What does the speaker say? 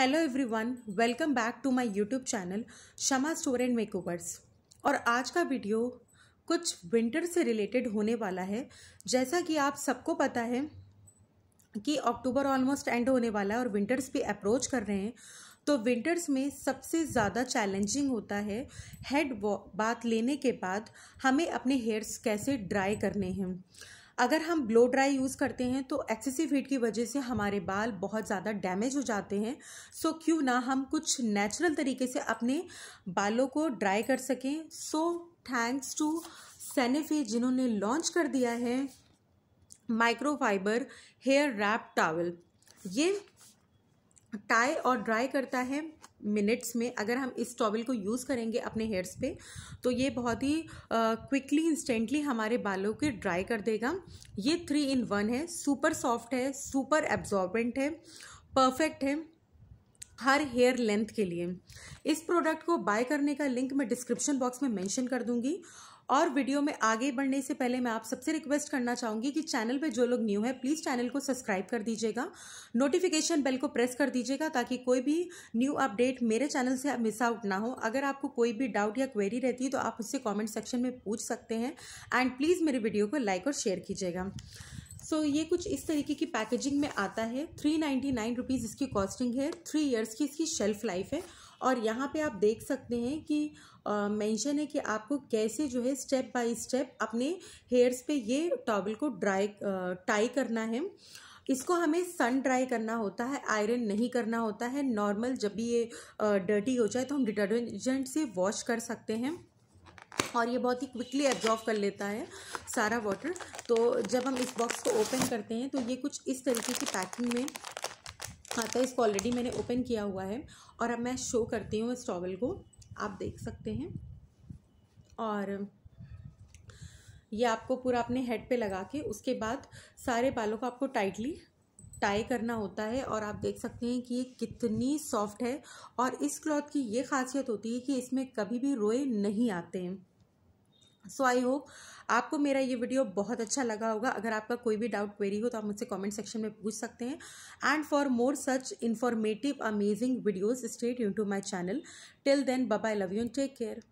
hello everyone welcome back to my YouTube channel Shama store and makeovers और आज का video कुछ विंटर से रिलेटेड होने वाला है जैसा कि आप सबको पता है कि अक्टूबर ऑलमोस्ट एंड होने वाला है और विंटर्स भी अप्रोच कर रहे हैं तो विंटर्स में सबसे ज़्यादा चैलेंजिंग होता है हेड बात लेने के बाद हमें अपने हेयर्स कैसे ड्राई करने हैं अगर हम ब्लो ड्राई यूज़ करते हैं तो एक्सेसिव हीट की वजह से हमारे बाल बहुत ज़्यादा डैमेज हो जाते हैं सो so, क्यों ना हम कुछ नेचुरल तरीके से अपने बालों को ड्राई कर सकें सो थैंक्स टू सेनेफे जिन्होंने लॉन्च कर दिया है माइक्रोफाइबर हेयर रैप टावल ये टाई और ड्राई करता है मिनट्स में अगर हम इस टॉवल को यूज़ करेंगे अपने हेयर्स पे तो ये बहुत ही क्विकली इंस्टेंटली हमारे बालों के ड्राई कर देगा ये थ्री इन वन है सुपर सॉफ्ट है सुपर एब्जॉर्बेंट है परफेक्ट है हर हेयर लेंथ के लिए इस प्रोडक्ट को बाय करने का लिंक मैं डिस्क्रिप्शन बॉक्स में मेंशन कर दूंगी और वीडियो में आगे बढ़ने से पहले मैं आप सबसे रिक्वेस्ट करना चाहूँगी कि चैनल पे जो लोग न्यू है प्लीज़ चैनल को सब्सक्राइब कर दीजिएगा नोटिफिकेशन बेल को प्रेस कर दीजिएगा ताकि कोई भी न्यू अपडेट मेरे चैनल से मिस आउट ना हो अगर आपको कोई भी डाउट या क्वेरी रहती है तो आप उससे कॉमेंट सेक्शन में पूछ सकते हैं एंड प्लीज़ मेरे वीडियो को लाइक और शेयर कीजिएगा सो so, ये कुछ इस तरीके की पैकेजिंग में आता है थ्री नाइन्टी नाइन रुपीज़ इसकी कॉस्टिंग है थ्री इयर्स की इसकी शेल्फ़ लाइफ है और यहाँ पे आप देख सकते हैं कि मेंशन है कि आपको कैसे जो है स्टेप बाय स्टेप अपने हेयर्स पे ये टॉवल को ड्राई टाई करना है इसको हमें सन ड्राई करना होता है आयरन नहीं करना होता है नॉर्मल जब भी ये डर्टी हो जाए तो हम डिटर्जेंट से वॉश कर सकते हैं और ये बहुत ही क्विकली एब्जॉर्व कर लेता है सारा वाटर तो जब हम इस बॉक्स को ओपन करते हैं तो ये कुछ इस तरीके की पैकिंग में आता है इसको ऑलरेडी मैंने ओपन किया हुआ है और अब मैं शो करती हूँ इस टॉवल को आप देख सकते हैं और ये आपको पूरा अपने हेड पे लगा के उसके बाद सारे बालों को आपको टाइटली टाई करना होता है और आप देख सकते हैं कि ये कितनी सॉफ्ट है और इस क्लॉथ की ये खासियत होती है कि इसमें कभी भी रोए नहीं आते हैं सो आई होप आपको मेरा ये वीडियो बहुत अच्छा लगा होगा अगर आपका कोई भी डाउट क्वेरी हो तो आप मुझसे कमेंट सेक्शन में पूछ सकते हैं and for more such informative amazing videos state you to my channel till then bye love you and take care